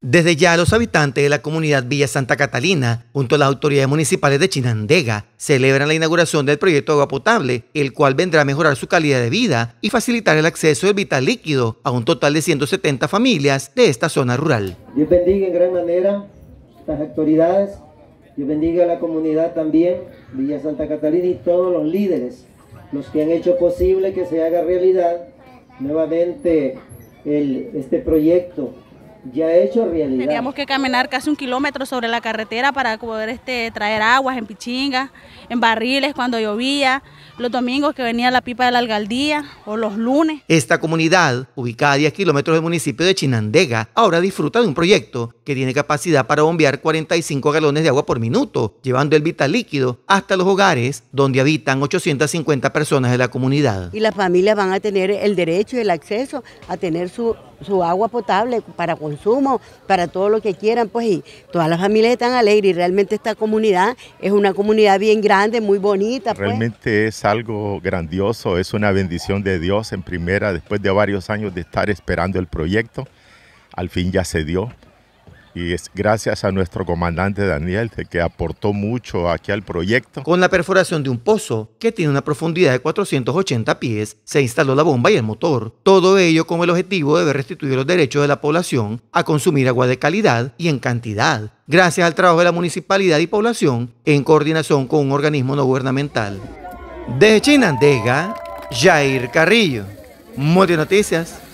Desde ya los habitantes de la comunidad Villa Santa Catalina, junto a las autoridades municipales de Chinandega, celebran la inauguración del proyecto agua potable, el cual vendrá a mejorar su calidad de vida y facilitar el acceso de vital líquido a un total de 170 familias de esta zona rural. Dios bendiga en gran manera las autoridades, Dios bendiga a la comunidad también, Villa Santa Catalina y todos los líderes, los que han hecho posible que se haga realidad nuevamente este proyecto ya hecho realidad. Teníamos que caminar casi un kilómetro sobre la carretera para poder este, traer aguas en pichingas, en barriles cuando llovía, los domingos que venía la pipa de la alcaldía o los lunes. Esta comunidad, ubicada a 10 kilómetros del municipio de Chinandega, ahora disfruta de un proyecto que tiene capacidad para bombear 45 galones de agua por minuto, llevando el vital líquido hasta los hogares donde habitan 850 personas de la comunidad. Y las familias van a tener el derecho y el acceso a tener su su agua potable para consumo, para todo lo que quieran, pues y todas las familias están alegres y realmente esta comunidad es una comunidad bien grande, muy bonita. Pues. Realmente es algo grandioso, es una bendición de Dios en primera, después de varios años de estar esperando el proyecto, al fin ya se dio y es gracias a nuestro comandante Daniel que aportó mucho aquí al proyecto. Con la perforación de un pozo que tiene una profundidad de 480 pies, se instaló la bomba y el motor. Todo ello con el objetivo de restituir los derechos de la población a consumir agua de calidad y en cantidad, gracias al trabajo de la municipalidad y población en coordinación con un organismo no gubernamental. Desde Chinandega, Jair Carrillo, Multinoticias. Noticias.